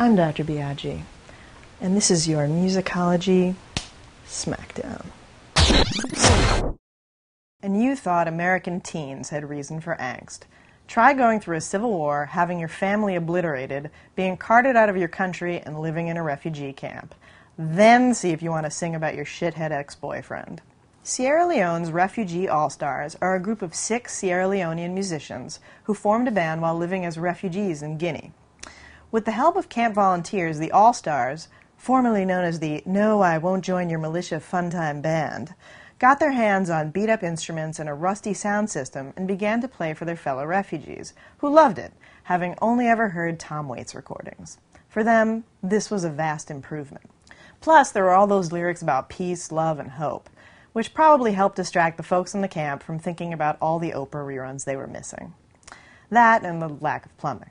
I'm Dr. Biaggi, and this is your Musicology Smackdown. and you thought American teens had reason for angst. Try going through a civil war, having your family obliterated, being carted out of your country, and living in a refugee camp. Then see if you want to sing about your shithead ex boyfriend. Sierra Leone's Refugee All Stars are a group of six Sierra Leonean musicians who formed a band while living as refugees in Guinea. With the help of camp volunteers, the All Stars, formerly known as the No I Won't Join Your Militia Fun Time Band, got their hands on beat up instruments and a rusty sound system and began to play for their fellow refugees, who loved it, having only ever heard Tom Waits recordings. For them, this was a vast improvement. Plus, there were all those lyrics about peace, love, and hope, which probably helped distract the folks in the camp from thinking about all the Oprah reruns they were missing. That and the lack of plumbing.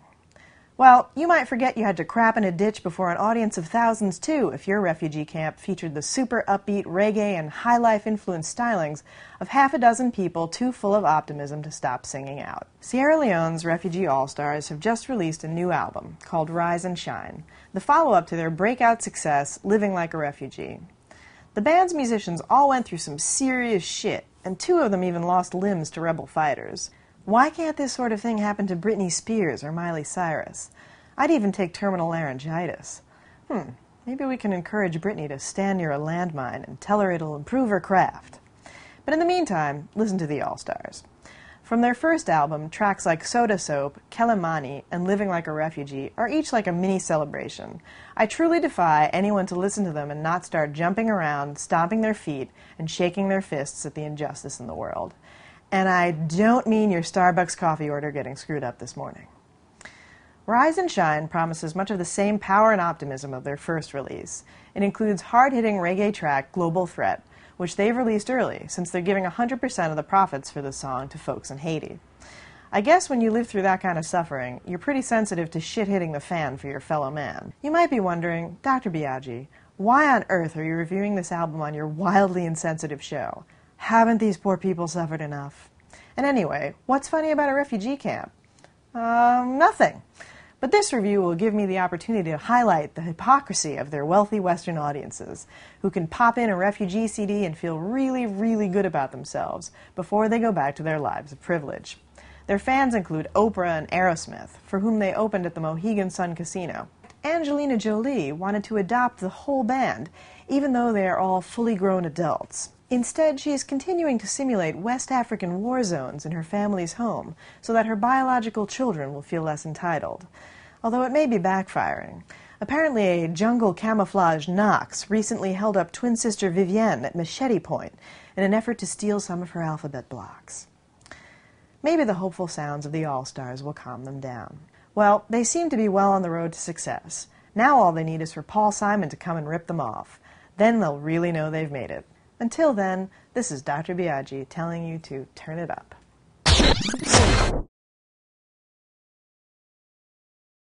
Well, you might forget you had to crap in a ditch before an audience of thousands, too, if your refugee camp featured the super upbeat reggae and high life influenced stylings of half a dozen people too full of optimism to stop singing out. Sierra Leone's Refugee All Stars have just released a new album called Rise and Shine, the follow up to their breakout success, Living Like a Refugee. The band's musicians all went through some serious shit, and two of them even lost limbs to rebel fighters. Why can't this sort of thing happen to Britney Spears or Miley Cyrus? I'd even take terminal laryngitis. Hmm, maybe we can encourage Britney to stand near a landmine and tell her it'll improve her craft. But in the meantime, listen to the All Stars. From their first album, tracks like Soda Soap, Kelemani, and Living Like a Refugee are each like a mini celebration. I truly defy anyone to listen to them and not start jumping around, stomping their feet, and shaking their fists at the injustice in the world. And I don't mean your Starbucks coffee order getting screwed up this morning. Rise and Shine promises much of the same power and optimism of their first release. It includes hard hitting reggae track Global Threat, which they've released early, since they're giving 100% of the profits for the song to folks in Haiti. I guess when you live through that kind of suffering, you're pretty sensitive to shit hitting the fan for your fellow man. You might be wondering, Dr. Biaggi, why on earth are you reviewing this album on your wildly insensitive show? Haven't these poor people suffered enough? And anyway, what's funny about a refugee camp? Um, nothing. But this review will give me the opportunity to highlight the hypocrisy of their wealthy Western audiences, who can pop in a refugee CD and feel really, really good about themselves before they go back to their lives of privilege. Their fans include Oprah and Aerosmith, for whom they opened at the Mohegan Sun Casino. Angelina Jolie wanted to adopt the whole band, even though they are all fully grown adults. Instead, she is continuing to simulate West African war zones in her family's home so that her biological children will feel less entitled. Although it may be backfiring. Apparently, a jungle camouflage Knox recently held up twin sister Vivienne at machete point in an effort to steal some of her alphabet blocks. Maybe the hopeful sounds of the All Stars will calm them down. Well, they seem to be well on the road to success. Now all they need is for Paul Simon to come and rip them off. Then they'll really know they've made it. Until then, this is Dr. Biaggi telling you to turn it up.